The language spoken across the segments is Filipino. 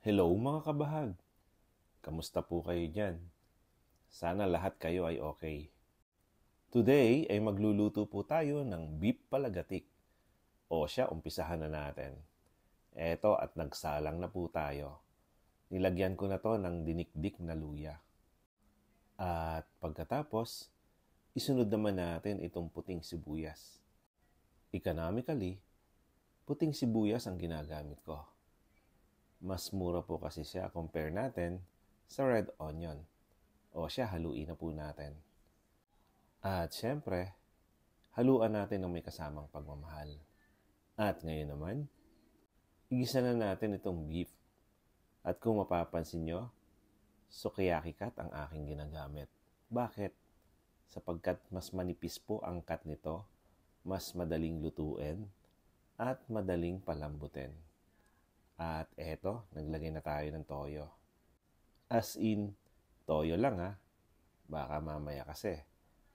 Hello mga kabahag! Kamusta po kayo dyan? Sana lahat kayo ay okay. Today ay magluluto po tayo ng beef palagatik. O siya, umpisahan na natin. Eto at nagsalang na po tayo. Nilagyan ko na to ng dinikdik na luya. At pagkatapos, isunod naman natin itong puting sibuyas. Economically, puting sibuyas ang ginagamit ko mas mura po kasi siya compare natin sa red onion. O siya, haluin na po natin. At syempre, haluan natin ng may kasamang pagmamahal. At ngayon naman, igisa na natin itong beef. At kung mapapansin nyo, sukiyaki cut ang aking ginagamit. Bakit? Sapagkat mas manipis po ang cut nito, mas madaling lutuin, at madaling palambutin. At eto, naglagay na tayo ng toyo. As in, toyo lang ha. Baka mamaya kasi,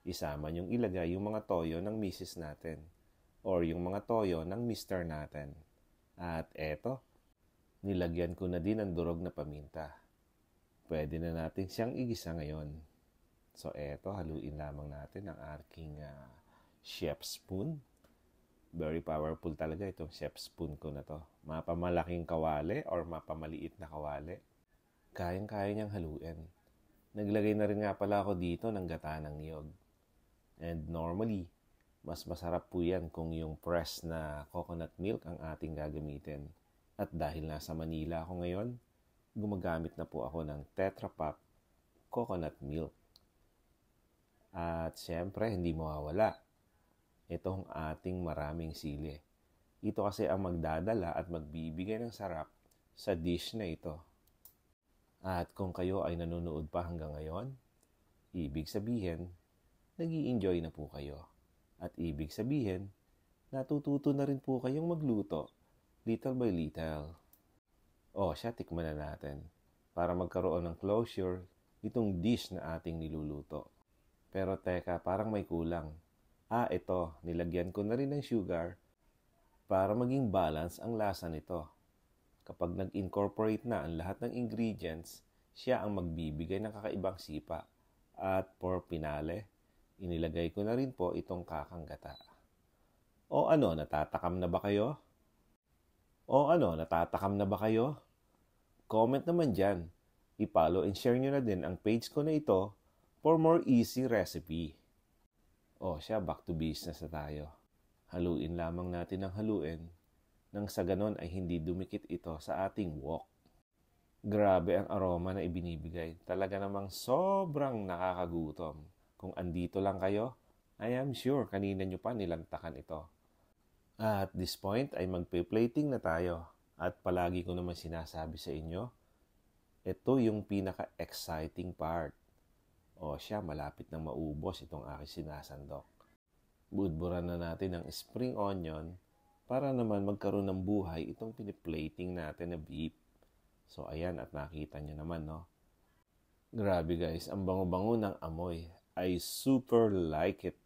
isama niyong ilagay yung mga toyo ng misis natin or yung mga toyo ng mister natin. At eto, nilagyan ko na din ang durog na paminta. Pwede na natin siyang igisa ngayon. So eto, haluin lamang natin ang aking uh, ah, chef spoon very powerful talaga itong chef spoon ko na to. Mapamalaking kawali or mapamaliit na kawali. Kayang-kaya niyang haluin. Naglagay na rin nga pala ako dito ng gata ng niyog. And normally, mas masarap po yan kung yung press na coconut milk ang ating gagamitin. At dahil nasa Manila ako ngayon, gumagamit na po ako ng Tetra Pak coconut milk. At syempre, hindi mawawala itong ating maraming sili. Ito kasi ang magdadala at magbibigay ng sarap sa dish na ito. At kung kayo ay nanonood pa hanggang ngayon, ibig sabihin, nag enjoy na po kayo. At ibig sabihin, natututo na rin po kayong magluto, little by little. O siya, tikman na natin para magkaroon ng closure itong dish na ating niluluto. Pero teka, parang may kulang Ah, ito, nilagyan ko na rin ng sugar para maging balance ang lasa nito. Kapag nag-incorporate na ang lahat ng ingredients, siya ang magbibigay ng kakaibang sipa. At for finale, inilagay ko na rin po itong kakang gata. O ano, natatakam na ba kayo? O ano, natatakam na ba kayo? Comment naman dyan. I-follow and share nyo na din ang page ko na ito for more easy recipe. O siya, back to business na tayo. Haluin lamang natin ang haluin nang sa ganon ay hindi dumikit ito sa ating wok. Grabe ang aroma na ibinibigay. Talaga namang sobrang nakakagutom. Kung andito lang kayo, I am sure kanina nyo pa nilantakan ito. At this point ay magpe-plating na tayo. At palagi ko naman sinasabi sa inyo, ito yung pinaka-exciting part. O siya, malapit nang maubos itong aking sinasandok. Budburan na natin ng spring onion para naman magkaroon ng buhay itong piniplating natin na beef. So ayan at nakita nyo naman no. Grabe guys, ang bango-bango ng amoy. I super like it.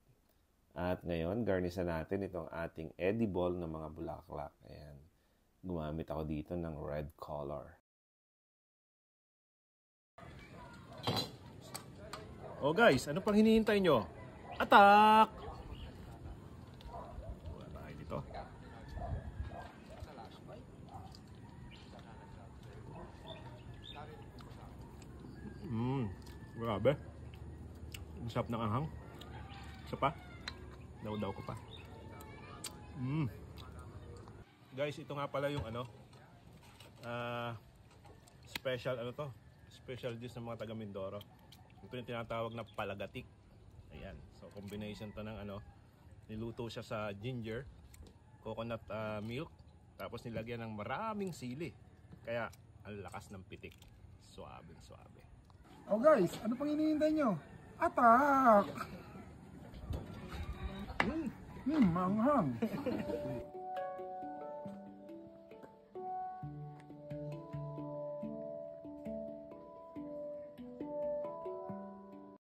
At ngayon, garnisa natin itong ating edible na mga bulaklak. Ayan. Gumamit ako dito ng red color. O guys, ano pang hinihintay nyo? Atak! Wala tayo dito. Mmm, grabe. Isap ng anghang. Isa pa. Daw-daw ko pa. Mmm. Guys, ito nga pala yung ano, uh, special ano to, special dish ng mga taga Mindoro. Ito yung tinatawag na palagatik. Ayan. So combination to ng ano, niluto siya sa ginger, coconut uh, milk, tapos nilagyan ng maraming sili. Kaya ang lakas ng pitik. Suabe, suabe. Oh guys, ano pang hinihintay nyo? Atak! Hmm, mm, mm manghang!